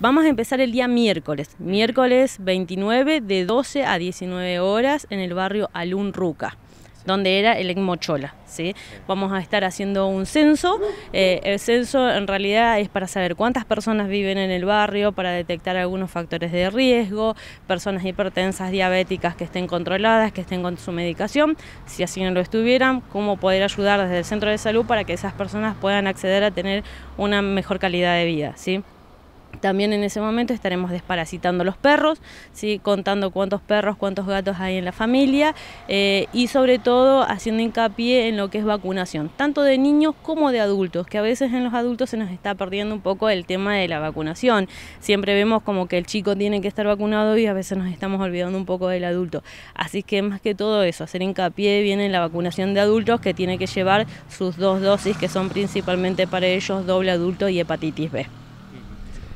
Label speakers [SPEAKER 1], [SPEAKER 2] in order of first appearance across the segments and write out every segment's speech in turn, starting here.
[SPEAKER 1] Vamos a empezar el día miércoles, miércoles 29 de 12 a 19 horas en el barrio Alun Ruca donde era el Mochola. ¿sí? Vamos a estar haciendo un censo. Eh, el censo en realidad es para saber cuántas personas viven en el barrio, para detectar algunos factores de riesgo, personas hipertensas, diabéticas que estén controladas, que estén con su medicación, si así no lo estuvieran, cómo poder ayudar desde el centro de salud para que esas personas puedan acceder a tener una mejor calidad de vida. ¿sí? También en ese momento estaremos desparasitando los perros, ¿sí? contando cuántos perros, cuántos gatos hay en la familia eh, y sobre todo haciendo hincapié en lo que es vacunación, tanto de niños como de adultos, que a veces en los adultos se nos está perdiendo un poco el tema de la vacunación. Siempre vemos como que el chico tiene que estar vacunado y a veces nos estamos olvidando un poco del adulto. Así que más que todo eso, hacer hincapié viene en la vacunación de adultos que tiene que llevar sus dos dosis que son principalmente para ellos doble adulto y hepatitis B.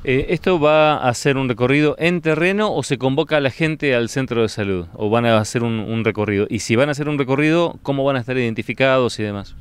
[SPEAKER 2] Eh, ¿Esto va a ser un recorrido en terreno o se convoca a la gente al centro de salud? ¿O van a hacer un recorrido? Y si van a hacer un recorrido, ¿cómo van a estar identificados y demás?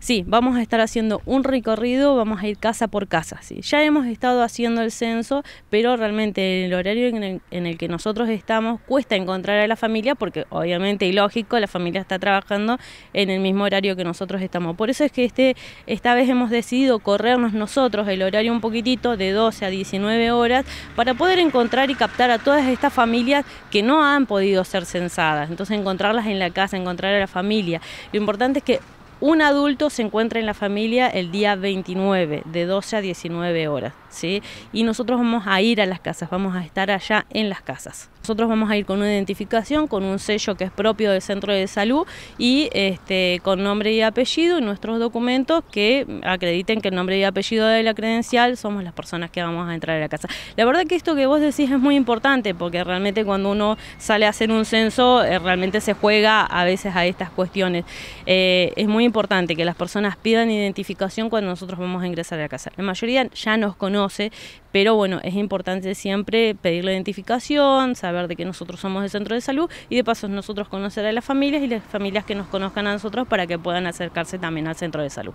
[SPEAKER 1] Sí, vamos a estar haciendo un recorrido, vamos a ir casa por casa. ¿sí? Ya hemos estado haciendo el censo, pero realmente el horario en el, que nosotros estamos cuesta encontrar a la familia, porque obviamente y lógico, la familia está trabajando en el mismo horario que nosotros estamos. Por eso es que este, esta vez hemos decidido corrernos nosotros el horario un poquitito de 12 a 19 horas para poder encontrar y captar a todas estas familias que no han podido ser censadas. Entonces encontrarlas en la casa, encontrar a la familia. Lo importante es que un adulto se encuentra en la familia el día 29, de 12 a 19 horas, ¿sí? Y nosotros vamos a ir a las casas, vamos a estar allá en las casas. Nosotros vamos a ir con una identificación, con un sello que es propio del centro de salud y este, con nombre y apellido en nuestros documentos que acrediten que el nombre y apellido de la credencial somos las personas que vamos a entrar a la casa. La verdad que esto que vos decís es muy importante porque realmente cuando uno sale a hacer un censo eh, realmente se juega a veces a estas cuestiones. Eh, es muy importante que las personas pidan identificación cuando nosotros vamos a ingresar a la casa. La mayoría ya nos conoce, pero bueno, es importante siempre pedir la identificación, saber de que nosotros somos el centro de salud y de paso nosotros conocer a las familias y las familias que nos conozcan a nosotros para que puedan acercarse también al centro de salud.